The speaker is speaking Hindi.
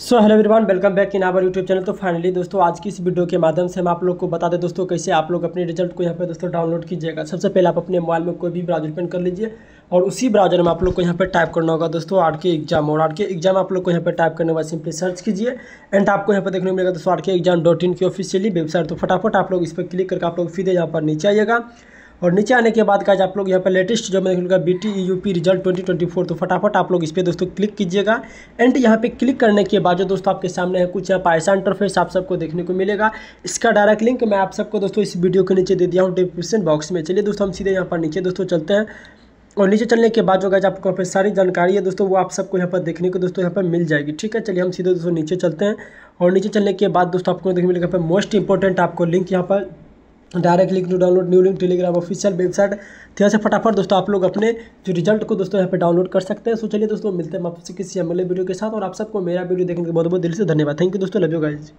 so hello everyone welcome back in our YouTube channel तो फाइनली दोस्तों आज की इस वीडियो के माध्यम से हम आप लोग को बता दें दोस्तों कैसे आप लोग अपने रिजल्ट को यहाँ पर दोस्तों डाउनलोड कीजिएगा सबसे पहले आप अपने मोबाइल में कोई भी ब्राउजर ओपन कर लीजिए और उसी ब्राउजर में आप लोग को यहाँ पर टाइप करना होगा दोस्तों आर के एग्जाम और आर के एग्जाम आप लोग को यहाँ पर टाइप करने वाला सिंपली सर्च कीजिए एंड आपको यहाँ पर देखने को मिलेगा दोस्तों आर के एग्जाम डॉट इन की ऑफिशियली वेबसाइट तो फटाफट आप लोग इस पर क्लिक करके आप लोग सीधे यहाँ पर नीचे आइएगा और नीचे आने के बाद का आप लोग यहाँ पर लेटेस्ट जो मैंने लिखा B T U P result twenty twenty four तो फटाफट आप लोग इस पर दोस्तों क्लिक कीजिएगा एंड यहाँ पे क्लिक करने के बाद जो दोस्तों आपके सामने है कुछ यहाँ पर ऐसा इंटरफेस आप सबको देखने को मिलेगा इसका डायरेक्ट लिंक मैं आप सबको दोस्तों इस वीडियो के नीचे दे दिया हूँ डिस्क्रिप्शन बॉक्स में चलिए दोस्तों हम सीधे यहाँ पर नीचे दोस्तों चलते हैं और नीचे चलने के बाद जो गाइज आपको यहाँ पर सारी जानकारी है दोस्तों वो आप सबको यहाँ पर देखने को दोस्तों यहाँ पर मिल जाएगी ठीक है चलिए हम सीधे दोस्तों नीचे चलते हैं और नीचे चलने के बाद दोस्तों आपको देखने मिलेगा यहाँ पर मोस्ट इंपॉर्टेंट आपको लिंक यहाँ पर direct link to download new link Telegram official website तो ऐसे से फटाफट दोस्तों आप लोग अपने जो रिजल्ट को दोस्तों यहाँ पे डाउनलोड कर सकते हैं सो तो चलिए दोस्तों मिलते हैं आपसे किसी एम वीडियो के साथ और आप सबको मेरा वीडियो देखने के बहुत बहुत दिल से धन्यवाद थैंक यू दोस्तों लव यू गाइज